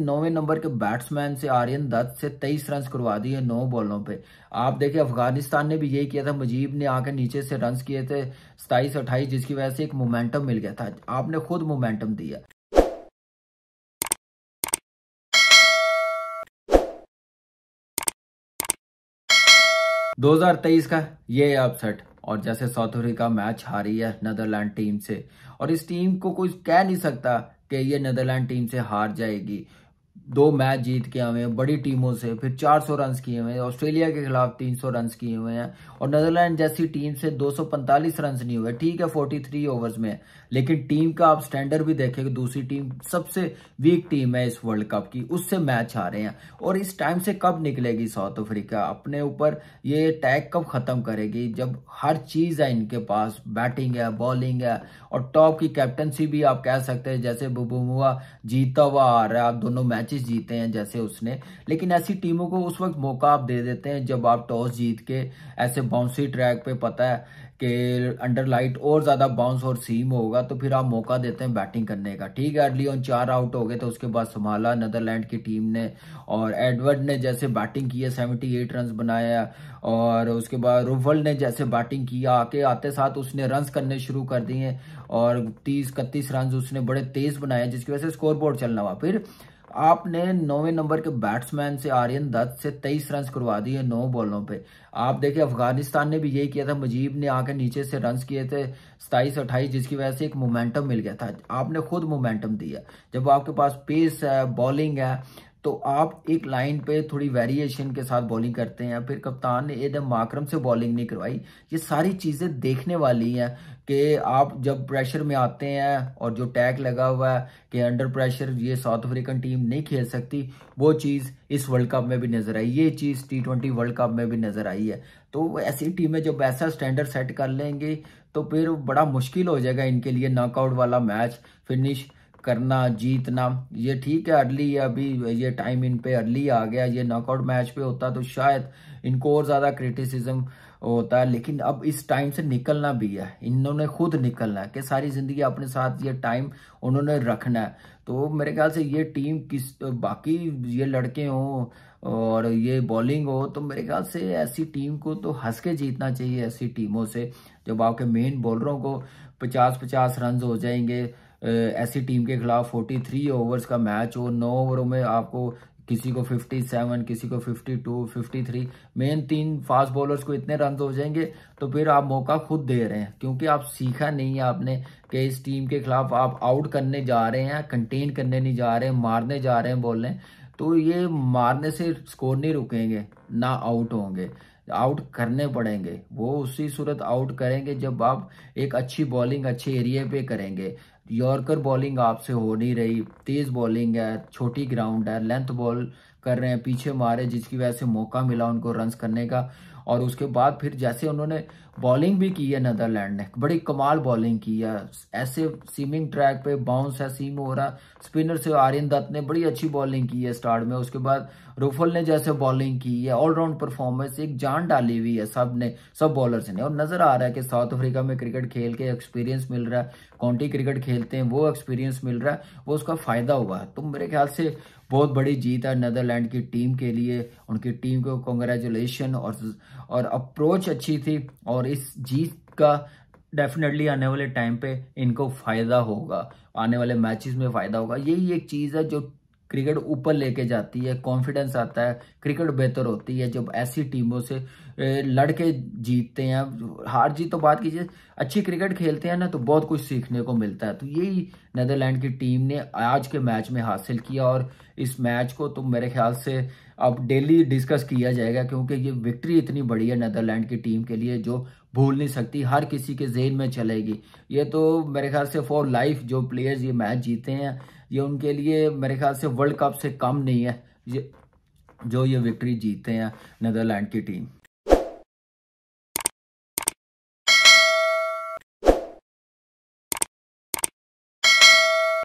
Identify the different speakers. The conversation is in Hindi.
Speaker 1: नौवे नंबर के बैट्समैन से आर्यन दत्त से तेईस रन करवा दिए नौ बॉलों पे आप देखिए अफगानिस्तान ने भी यही किया था मुजीब ने आकर नीचे से रन किए थे सताईस अट्ठाईस जिसकी वजह से एक मोमेंटम मिल गया था आपने खुद मोमेंटम दिया दो हजार तेईस का ये अपसेट और जैसे साउथ अफ्रीका मैच हारी है नदरलैंड टीम से और इस टीम को कोई कह नहीं सकता कि ये नदरलैंड टीम से हार जाएगी दो मैच जीत के आए हैं बड़ी टीमों से फिर 400 रन किए हुए हैं ऑस्ट्रेलिया के खिलाफ 300 रन किए हुए हैं और नदरलैंड जैसी टीम से 245 रन नहीं हुए ठीक है 43 ओवर्स में लेकिन टीम का आप स्टैंडर्ड भी देखें कि दूसरी टीम सबसे वीक टीम है इस वर्ल्ड कप की उससे मैच हारे हैं और इस टाइम से कब निकलेगी साउथ अफ्रीका अपने ऊपर ये टैग कब ख़त्म करेगी जब हर चीज़ है इनके पास बैटिंग है बॉलिंग है और टॉप की कैप्टनसी भी आप कह सकते हैं जैसे बुबुमुआ जीता हुआ आ रहा है आप दोनों मैचेस सीरीज जीते हैं जैसे उसने लेकिन ऐसी टीमों को उस वक्त मौका आप दे देते हैं जब आप टॉस जीत के ऐसे बाउंसी ट्रैक पे पता है कि अंडर लाइट और ज़्यादा बाउंस और सीम होगा तो फिर आप मौका देते हैं बैटिंग करने का ठीक है अर्ली ऑन चार आउट हो गए तो उसके बाद संभाला नदरलैंड की टीम ने और एडवर्ड ने जैसे बैटिंग की है सेवेंटी एट रन बनाया और उसके बाद रुवल ने जैसे बैटिंग किया आके आते साथ उसने रन करने शुरू कर दिए और तीस इकतीस रन उसने बड़े तेज़ बनाए जिसकी वजह से स्कोर बोर्ड चलना हुआ फिर आपने नौवे नंबर के बैट्समैन से आर्यन दत्त से तेईस रन करवा दिए नौ बॉलों पे आप देखिए अफगानिस्तान ने भी यही किया था मुजीब ने आकर नीचे से रन किए थे सताईस अट्ठाईस जिसकी वजह से एक मोमेंटम मिल गया था आपने खुद मोमेंटम दिया जब आपके पास पेस है बॉलिंग है तो आप एक लाइन पे थोड़ी वेरिएशन के साथ बॉलिंग करते हैं फिर कप्तान ने एकदम माक्रम से बॉलिंग नहीं करवाई ये सारी चीज़ें देखने वाली हैं कि आप जब प्रेशर में आते हैं और जो टैग लगा हुआ है कि अंडर प्रेशर ये साउथ अफ्रीकन टीम नहीं खेल सकती वो चीज़ इस वर्ल्ड कप में भी नज़र आई ये चीज़ टी ट्वेंटी वर्ल्ड कप में भी नज़र आई है तो ऐसी टीमें जब ऐसा स्टैंडर्ड सेट कर लेंगी तो फिर बड़ा मुश्किल हो जाएगा इनके लिए नॉकआउट वाला मैच फिनिश करना जीतना ये ठीक है अर्ली अभी ये टाइम इन पे अर्ली आ गया ये नॉकआउट मैच पे होता तो शायद इनको और ज़्यादा क्रिटिसिज्म होता है लेकिन अब इस टाइम से निकलना भी है इन्होंने खुद निकलना है कि सारी ज़िंदगी अपने साथ ये टाइम उन्होंने रखना है तो मेरे ख्याल से ये टीम किस बाकी ये लड़के हों और ये बॉलिंग हो तो मेरे ख्याल से ऐसी टीम को तो हंस के जीतना चाहिए ऐसी टीमों से जब आपके मेन बॉलरों को पचास पचास रन हो जाएंगे ऐसी टीम के खिलाफ 43 ओवर्स का मैच हो नौ ओवरों में आपको किसी को 57 किसी को 52 53 मेन तीन फास्ट बॉलर्स को इतने रन हो जाएंगे तो फिर आप मौका खुद दे रहे हैं क्योंकि आप सीखा नहीं है आपने कि इस टीम के खिलाफ आप आउट करने जा रहे हैं कंटेन करने नहीं जा रहे हैं मारने जा रहे हैं बोलने तो ये मारने से स्कोर नहीं रुकेंगे ना आउट होंगे आउट करने पड़ेंगे वो उसी सूरत आउट करेंगे जब आप एक अच्छी बॉलिंग अच्छे एरिया पे करेंगे यॉर्कर बॉलिंग आपसे हो नहीं रही तेज़ बॉलिंग है छोटी ग्राउंड है लेंथ बॉल कर रहे हैं पीछे मारे जिसकी वजह से मौका मिला उनको रन करने का और उसके बाद फिर जैसे उन्होंने बॉलिंग भी की है नदरलैंड ने बड़ी कमाल बॉलिंग की है ऐसे सीमिंग ट्रैक पे बाउंस है सीम हो रहा स्पिनर से आर्यन दत्त ने बड़ी अच्छी बॉलिंग की है स्टार्ट में उसके बाद रूफल ने जैसे बॉलिंग की है ऑलराउंड परफॉर्मेंस एक जान डाली हुई है सब ने सब बॉलर्स ने और नजर आ रहा है कि साउथ अफ्रीका में क्रिकेट खेल के एक्सपीरियंस मिल रहा है काउंटी क्रिकेट खेलते हैं वो एक्सपीरियंस मिल रहा है वो उसका फायदा हुआ है तो मेरे ख्याल से बहुत बड़ी जीत है नदरलैंड की टीम के लिए उनकी टीम को कॉन्ग्रेचुलेशन और अप्रोच अच्छी थी और और इस जीत का डेफिनेटली आने वाले टाइम पे इनको फ़ायदा होगा आने वाले मैचेस में फ़ायदा होगा यही एक चीज़ है जो क्रिकेट ऊपर लेके जाती है कॉन्फिडेंस आता है क्रिकेट बेहतर होती है जब ऐसी टीमों से लड़के जीतते हैं हार जीत तो बात कीजिए अच्छी क्रिकेट खेलते हैं ना तो बहुत कुछ सीखने को मिलता है तो यही नदरलैंड की टीम ने आज के मैच में हासिल किया और इस मैच को तो मेरे ख्याल से अब डेली डिस्कस किया जाएगा क्योंकि ये विक्ट्री इतनी बड़ी है नदरलैंड की टीम के लिए जो भूल नहीं सकती हर किसी के जेन में चलेगी ये तो मेरे ख्याल से फॉर लाइफ जो प्लेयर्स ये मैच जीते हैं ये उनके लिए मेरे ख्याल से वर्ल्ड कप से कम नहीं है ये जो ये विक्ट्री जीते हैं नदरलैंड की टीम